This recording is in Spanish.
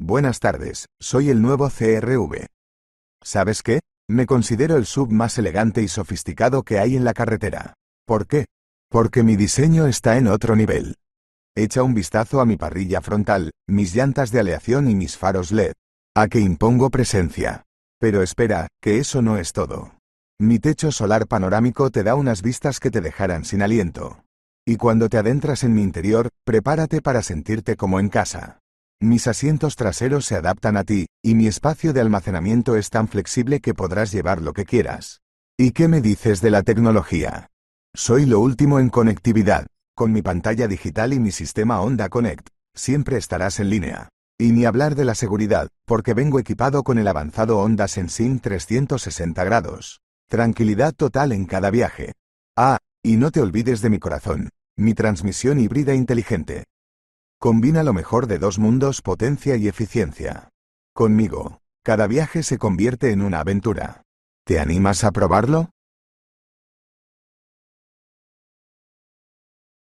Buenas tardes, soy el nuevo CRV. ¿Sabes qué? Me considero el sub más elegante y sofisticado que hay en la carretera. ¿Por qué? Porque mi diseño está en otro nivel. Echa un vistazo a mi parrilla frontal, mis llantas de aleación y mis faros LED. A que impongo presencia. Pero espera, que eso no es todo. Mi techo solar panorámico te da unas vistas que te dejarán sin aliento. Y cuando te adentras en mi interior, prepárate para sentirte como en casa. Mis asientos traseros se adaptan a ti, y mi espacio de almacenamiento es tan flexible que podrás llevar lo que quieras. ¿Y qué me dices de la tecnología? Soy lo último en conectividad. Con mi pantalla digital y mi sistema Honda Connect, siempre estarás en línea. Y ni hablar de la seguridad, porque vengo equipado con el avanzado Honda Sensing 360 grados. Tranquilidad total en cada viaje. Ah, y no te olvides de mi corazón, mi transmisión híbrida inteligente. Combina lo mejor de dos mundos, potencia y eficiencia. Conmigo, cada viaje se convierte en una aventura. ¿Te animas a probarlo?